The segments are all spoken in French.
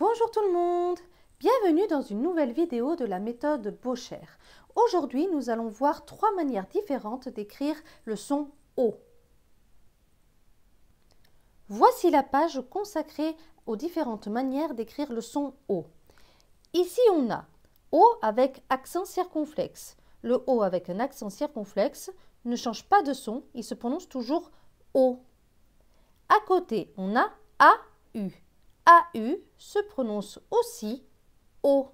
Bonjour tout le monde Bienvenue dans une nouvelle vidéo de la méthode Beauchère. Aujourd'hui, nous allons voir trois manières différentes d'écrire le son O. Voici la page consacrée aux différentes manières d'écrire le son O. Ici, on a O avec accent circonflexe. Le O avec un accent circonflexe ne change pas de son, il se prononce toujours O. À côté, on a U. A-U se prononce aussi O.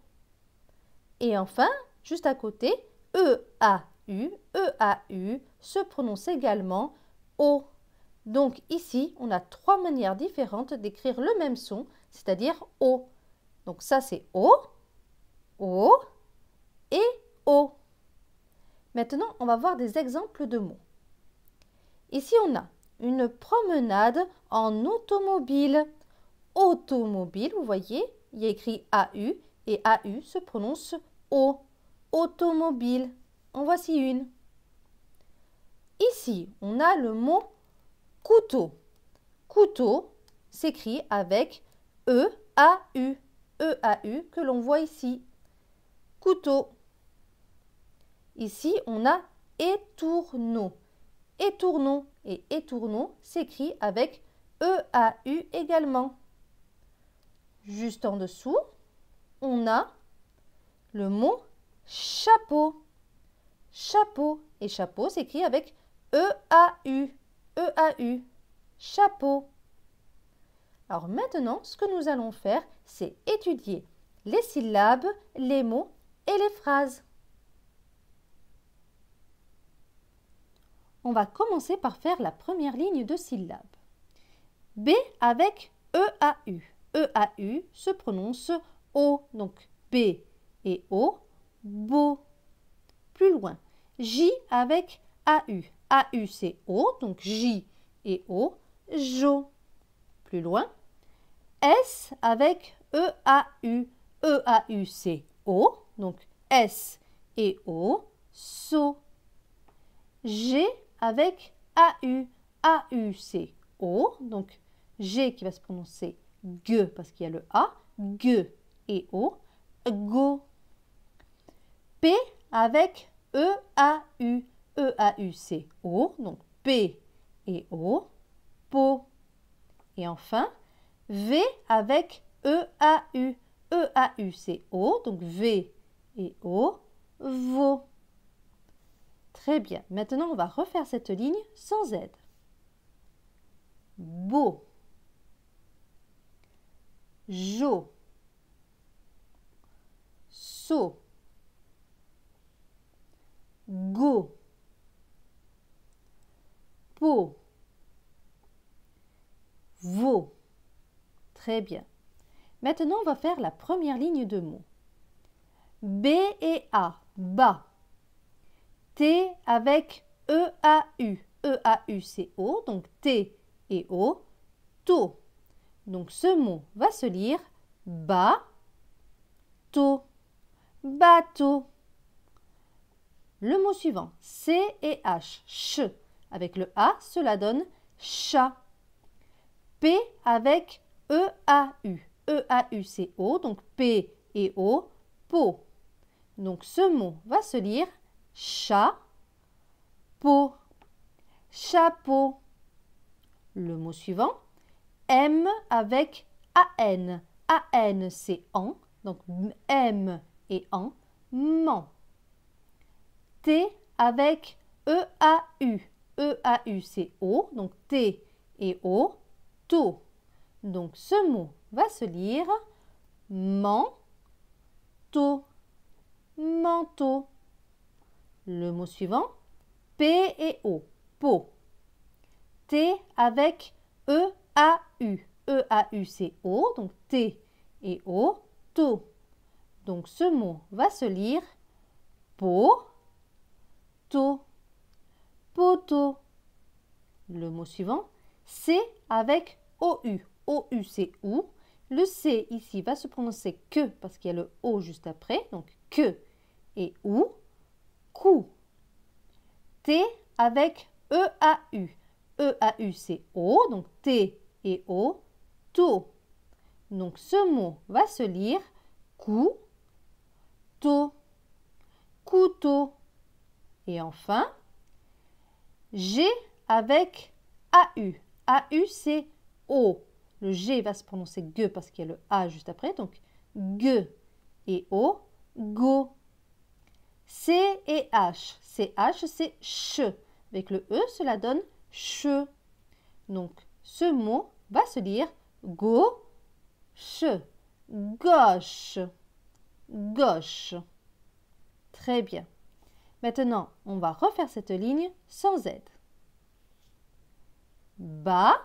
Et enfin, juste à côté, E-A-U e se prononce également O. Donc ici, on a trois manières différentes d'écrire le même son, c'est-à-dire O. Donc ça c'est O, O et O. Maintenant, on va voir des exemples de mots. Ici, on a une promenade en automobile automobile, vous voyez, il y a écrit AU et AU se prononce O, automobile. En voici une. Ici, on a le mot couteau. Couteau s'écrit avec E, A, U. E, A, U que l'on voit ici. Couteau. Ici, on a étourneau. Étourneau et étourneau s'écrit avec E, A, U également. Juste en dessous, on a le mot chapeau. Chapeau. Et chapeau s'écrit avec E-A-U. E-A-U. Chapeau. Alors maintenant, ce que nous allons faire, c'est étudier les syllabes, les mots et les phrases. On va commencer par faire la première ligne de syllabes. B avec E-A-U. E-A-U se prononce O, donc B et O, beau. Plus loin, J avec A-U, A-U c'est O, donc J et O, Jo. Plus loin, S avec E-A-U, E-A-U c'est O, donc S et O, So. G avec A-U, A-U c'est O, donc G qui va se prononcer gue parce qu'il y a le a, g et o, go. P avec e a u, e a u c'est o, donc p et o, po. Et enfin v avec e a u, e a u c'est o, donc v et o, vo. Très bien. Maintenant, on va refaire cette ligne sans Z. BO. Jo. So. Go. Po. Vo. Très bien. Maintenant, on va faire la première ligne de mots. B et A, ba. T avec E-A-U. E-A-U, c'est O, donc T et O. To. Donc ce mot va se lire bateau. Bateau. Le mot suivant, C et H, ch. Avec le A, cela donne chat. P avec E-A-U. E-A-U-C-O, donc P et O, po. Donc ce mot va se lire chat, po, chapeau. Le mot suivant, M avec AN. AN, c'est en, donc M et en, Man. T avec e A EAU, e c'est O, donc T et O, tôt. Donc ce mot va se lire manteau, manteau. Le mot suivant, P et O, po. T avec E a-U. E-A-U-C-O, donc T et O, TO. Donc ce mot va se lire po, to, POTO. Le mot suivant, C avec O-U. O-U, c'est OU. Le C ici va se prononcer que parce qu'il y a le O juste après, donc que et OU. Coup. T avec E-A-U. E-A-U, c'est O, donc T et O, TÔ. Donc ce mot va se lire cou, to. couteau. Et enfin, G avec AU. AU c'est O. Le G va se prononcer GUE parce qu'il y a le A juste après, donc GUE. Et O, GO. C et H. C H, c'est CH. Avec le E, cela donne CHE. Donc ce mot va se dire gauche, gauche, gauche. Très bien. Maintenant, on va refaire cette ligne sans aide. Bas,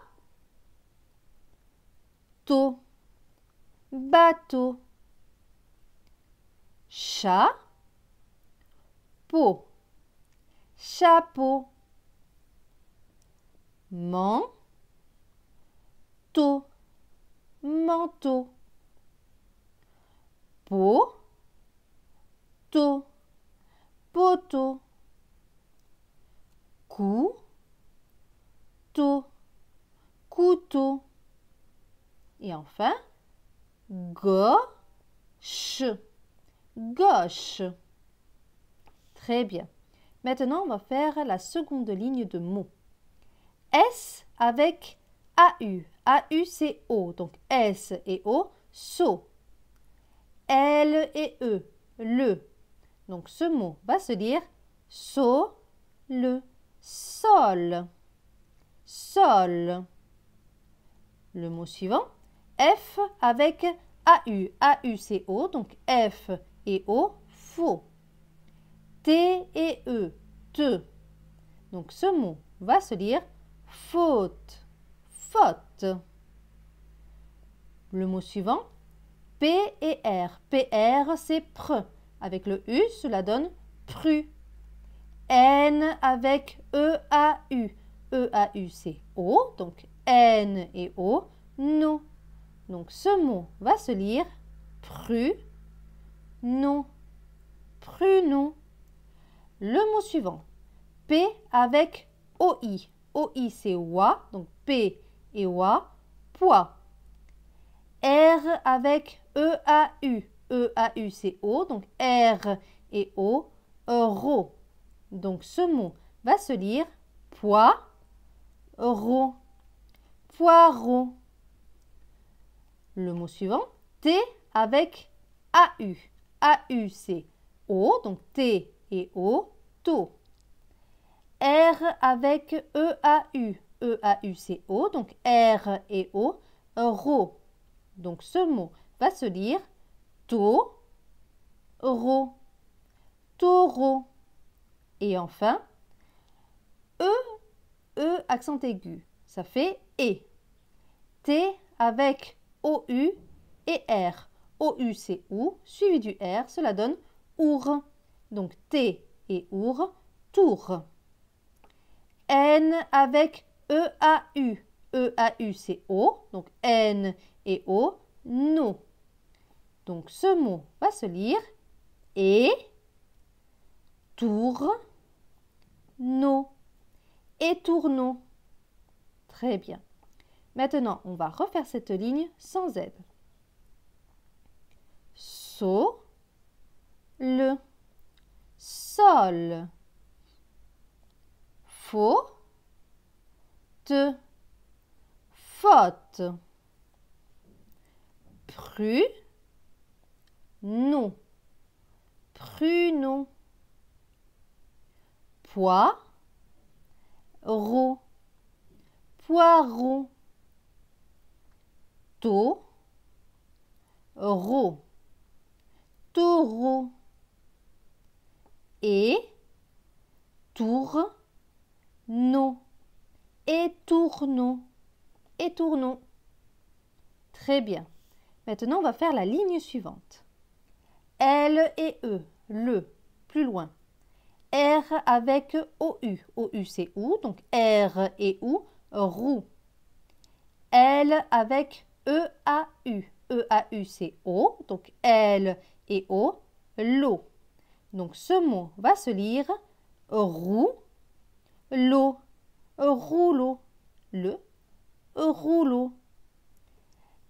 tôt, bateau, chat, pot, chapeau, Manque manteau, manteau. Pot, poteau. Cou, tôt, couteau. Et enfin, gauche, gauche. Très bien. Maintenant, on va faire la seconde ligne de mots. S avec a-U, u c O, donc S et O, SO. L et E, le. Donc ce mot va se dire SO le, sol, sol. Le mot suivant, F avec AU. u c O, donc F et O, faux. T et E, te. Donc ce mot va se dire faute faute. Le mot suivant, P et R. R, c'est pr. Avec le U, cela donne pru. N avec E, E, A, U. E A, U, c'est O, donc N et O, non. Donc ce mot va se lire pru, non. non. Le mot suivant, P avec O, I. O, I, c'est O, donc P et oa »,« poids. R avec E-A-U. E-A-U, c'est O, donc R et O, ro » Donc ce mot va se lire poids, ro, poireau. Le mot suivant, T avec a »« u »« a »« u » c'est O, donc T et O, to »« R avec e u » E-A-U-C-O, donc R et O, ro. Donc ce mot va se lire to, ro, RO Et enfin, E, E accent aigu, ça fait E. T avec O-U et R. O-U c'est OU, suivi du R, cela donne OUR. Donc T et OUR, tour. N avec E-A-U. E-A-U, c'est O. Donc N et O, no. Donc ce mot va se lire et tour no et tourneau. Très bien. Maintenant, on va refaire cette ligne sans Z. So le sol faux faute, faute. Pru, non, prunon. ro, poireau. Taux, ro, taureau. Et, tour, non et et tournons. Très bien. Maintenant, on va faire la ligne suivante. L et E, le, plus loin. R avec OU. OU c'est OU, donc R et OU, Rou. L avec EAU. EAU c'est O, donc L et O, l'eau. Donc ce mot va se lire roux, l'eau rouleau, le, rouleau.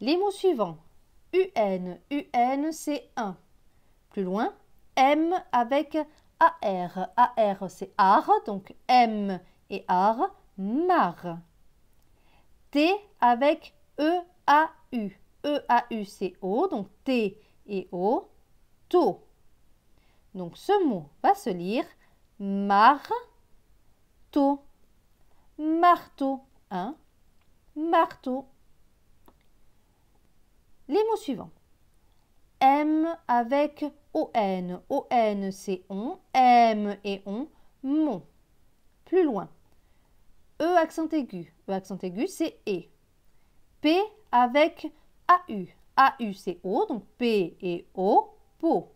Les mots suivants. UN, UN, c'est un. Plus loin, M avec AR. AR, c'est AR, donc M et AR, MAR. T avec e, a, u. E a, u, c'est O, donc T et O, to. Donc ce mot va se lire MAR, to marteau, un hein? marteau. Les mots suivants. M avec ON. ON c'est on, M et on, mon. Plus loin. E accent aigu. E accent aigu c'est E. P avec AU. AU c'est O, donc P et O, po.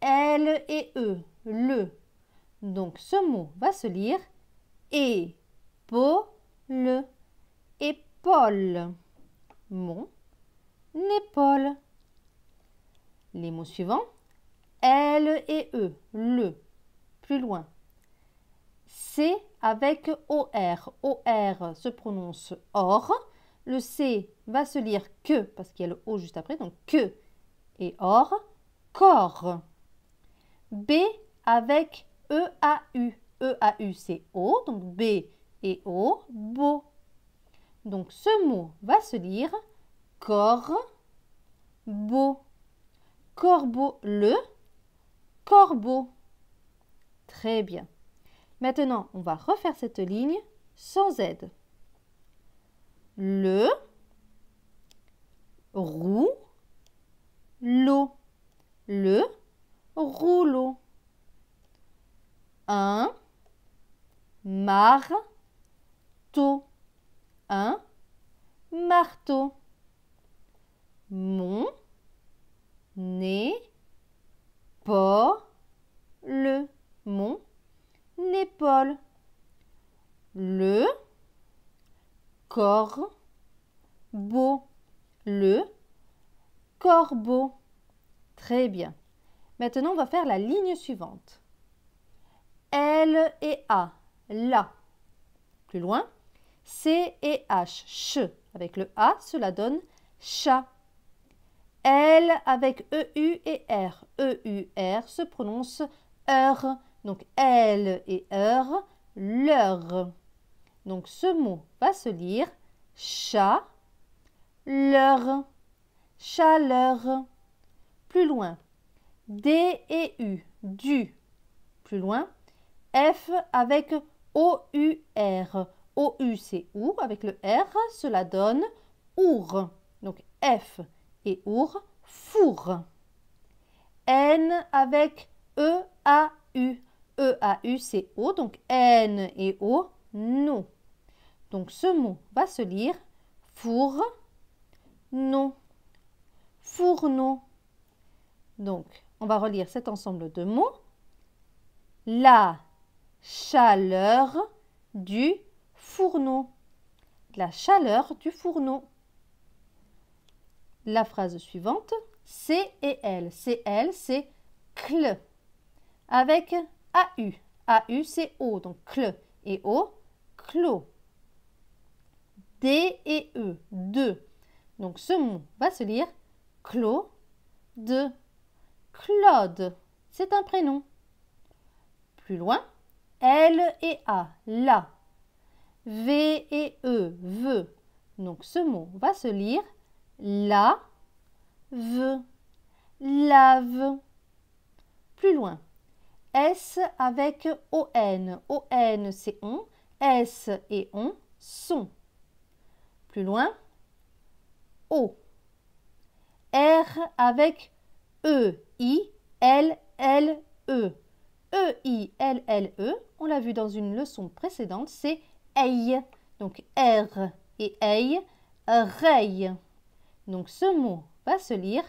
L et E, le. Donc ce mot va se lire épaule, épaule. Mon épaule. Les mots suivants. L et E, le, plus loin. C avec OR. OR se prononce or. Le C va se lire que, parce qu'il y a le O juste après, donc que et or, corps. B avec EAU, E-A-U, C O, donc B et O, beau. Donc ce mot va se lire corbeau. Corbeau, le corbeau. Très bien. Maintenant, on va refaire cette ligne sans aide. Le to, un marteau. Mon Le mon épaule. Le Beau le corbeau. Très bien. Maintenant, on va faire la ligne suivante. L et A la. Plus loin, C et H, ch. Avec le A, cela donne chat. L avec e, U et R. E, R se prononce heure. Donc L et heure, leur. Donc ce mot va se lire chat, leur, chaleur. Plus loin, D et U, du. Plus loin, F avec O-U-R. O-U, c'est Avec le R, cela donne OUR. Donc F et OUR, four. N avec E-A-U. E-A-U, c'est O. Donc N et O, non. Donc ce mot va se lire four, non. non Donc, on va relire cet ensemble de mots. La chaleur du fourneau. La chaleur du fourneau. La phrase suivante, C et L. C, L, c'est CL avec AU. AU, c'est O, donc CL et O, clos. D et E, deux. Donc ce mot va se lire clos, de. Claude, c'est un prénom. Plus loin, L et A, la. V et E, ve. Donc ce mot va se lire la, ve, lave. Plus loin, S avec N, O, N c'est on, S et on sont. Plus loin, O. R avec E, I, L, L, E. E-I-L-L-E, on l'a vu dans une leçon précédente, c'est EI. Donc R et EI, REI. Donc ce mot va se lire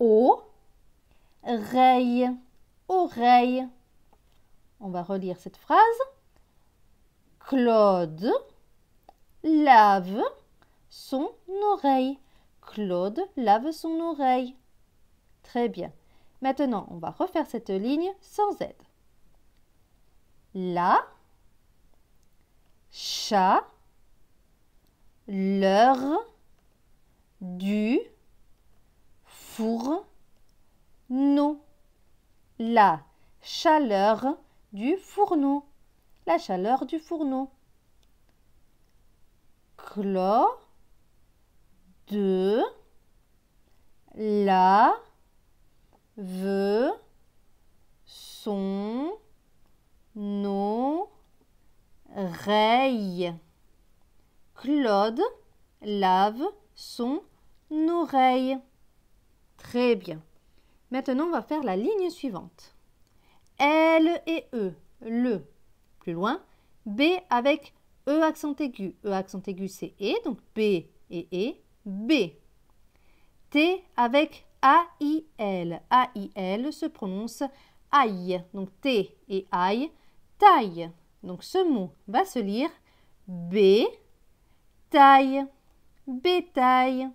O, REI, oreille. On va relire cette phrase. Claude lave son oreille. Claude lave son oreille. Très bien. Maintenant, on va refaire cette ligne sans aide la, chat, du, four, La chaleur du fourneau. La chaleur du fourneau. Clos de la veut son No-reille. Claude lave son oreille. Très bien. Maintenant, on va faire la ligne suivante. L et E, le. Plus loin, B avec E accent aigu. E accent aigu, c'est E, donc B et E, B. T avec A-I-L. A-I-L se prononce aïe. Donc T et aïe taille. Donc ce mot va se lire B taille, bétail.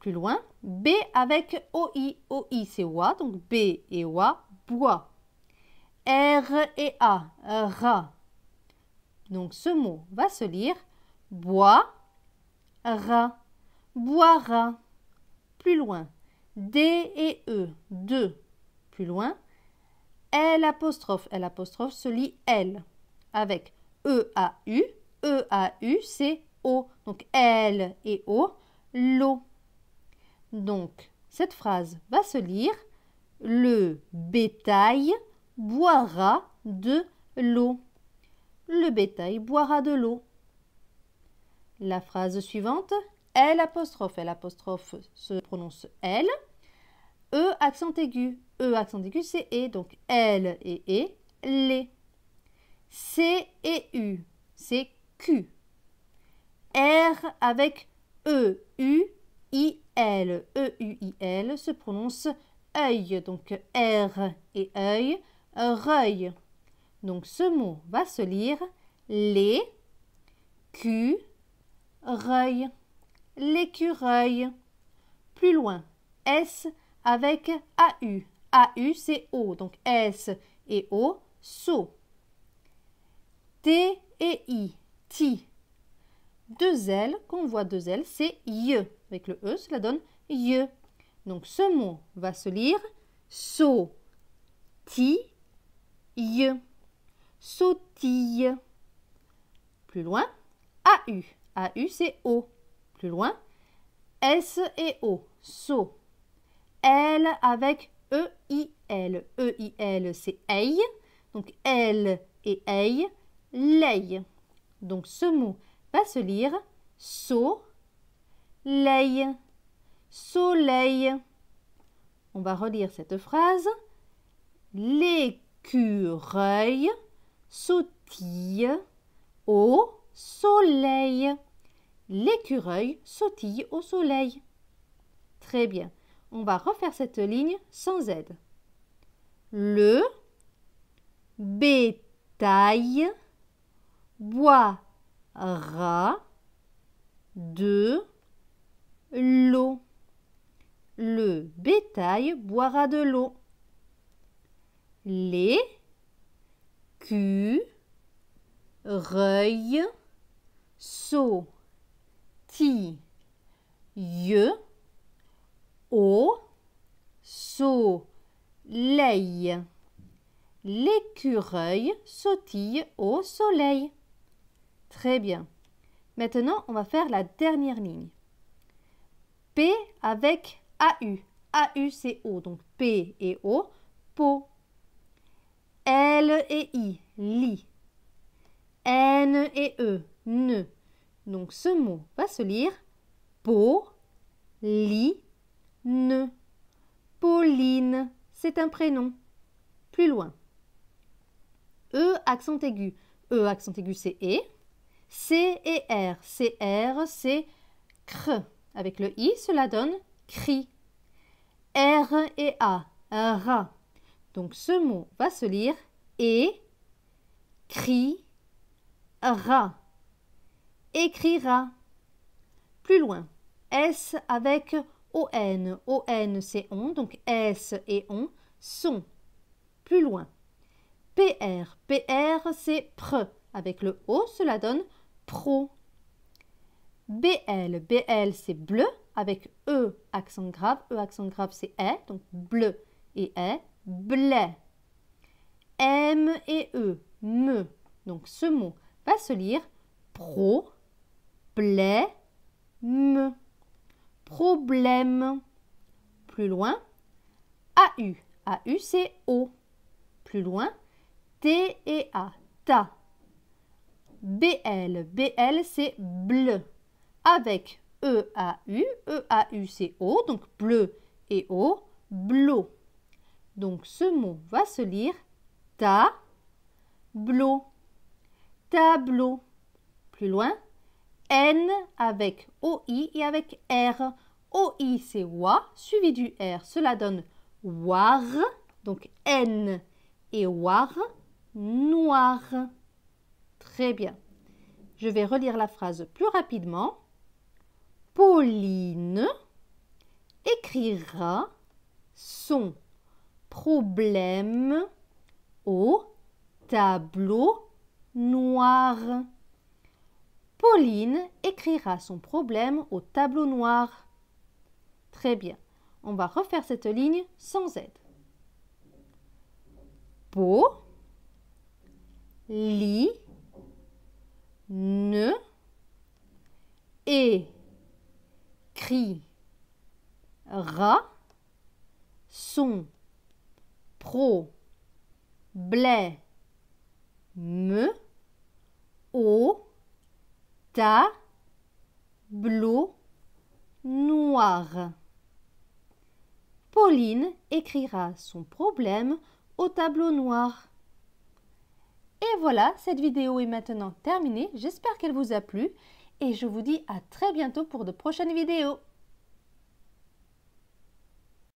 Plus loin, B avec OI. OI c'est OA, donc B et OA, bois. R et A, ra Donc ce mot va se lire bois, ra boira. Plus loin, D et E, deux. Plus loin, L apostrophe, L apostrophe se lit L avec E-A-U, E-A-U c'est O, donc L et O, l'eau. Donc cette phrase va se lire le bétail boira de l'eau. Le bétail boira de l'eau. La phrase suivante, L apostrophe, L apostrophe se prononce L E accent aigu. E accent aigu, c'est E. Donc L et E, les. C et U, c'est Q. R avec E, U, I, L. E, U, I, L se prononce œil. Donc R et œil, reuil. Donc ce mot va se lire les, Q, reuil. L'écureuil. Plus loin, S, avec AU. AU, c'est O, donc S et O, saut. T et I, TI. Deux L, qu'on voit deux L, c'est IE, Avec le E, cela donne YE. Donc ce mot va se lire SO, TI, y Sautille. Plus loin, AU. AU, c'est O. Plus loin, S et O, saut. L avec E-I-L. E-I-L, c'est EI. Donc L et EI, lei. Donc ce mot va se lire so, lei, soleil. On va relire cette phrase. L'écureuil sautille au soleil. L'écureuil sautille au soleil. Très bien on va refaire cette ligne sans aide. Le bétail boira de l'eau. Le bétail boira de l'eau. Les cureuils sautillent au soleil. L'écureuil sautille au soleil. Très bien. Maintenant, on va faire la dernière ligne. P avec AU. AU c'est O, donc P et O, po. L et I, li. N et E, ne. Donc ce mot va se lire po, li, ne. Pauline, c'est un prénom. Plus loin. E, accent aigu. E, accent aigu, c'est E. C et R. C R c'est cr, Avec le I, cela donne CRI. R et A, RA. Donc ce mot va se lire E, CRI, RA. Écrira. Plus loin. S avec ON. ON, c'est on, donc S et on sont plus loin. PR. PR, c'est pre. Avec le O, cela donne pro. BL. BL, c'est bleu. Avec E, accent grave. E, accent grave, c'est E. Donc bleu et E. Blé. M et E. Me. Donc ce mot va se lire pro, blé, me problème. Plus loin, AU. AU, c'est O. Plus loin, T et A. Ta. BL. BL, c'est bleu. Avec EAU. EAU, c'est O. Donc bleu et O. Blo. Donc ce mot va se lire ta. Blo. Tableau. Plus loin, N avec OI et avec R. OI c'est WA suivi du R. Cela donne WAR, donc N et WAR, noir. Très bien. Je vais relire la phrase plus rapidement. Pauline écrira son problème au tableau noir. Pauline écrira son problème au tableau noir. Très bien. On va refaire cette ligne sans aide. Po, li, ne, et, cri, ra, son, pro, blé, me, o, tableau noir. Pauline écrira son problème au tableau noir. Et voilà, cette vidéo est maintenant terminée. J'espère qu'elle vous a plu et je vous dis à très bientôt pour de prochaines vidéos.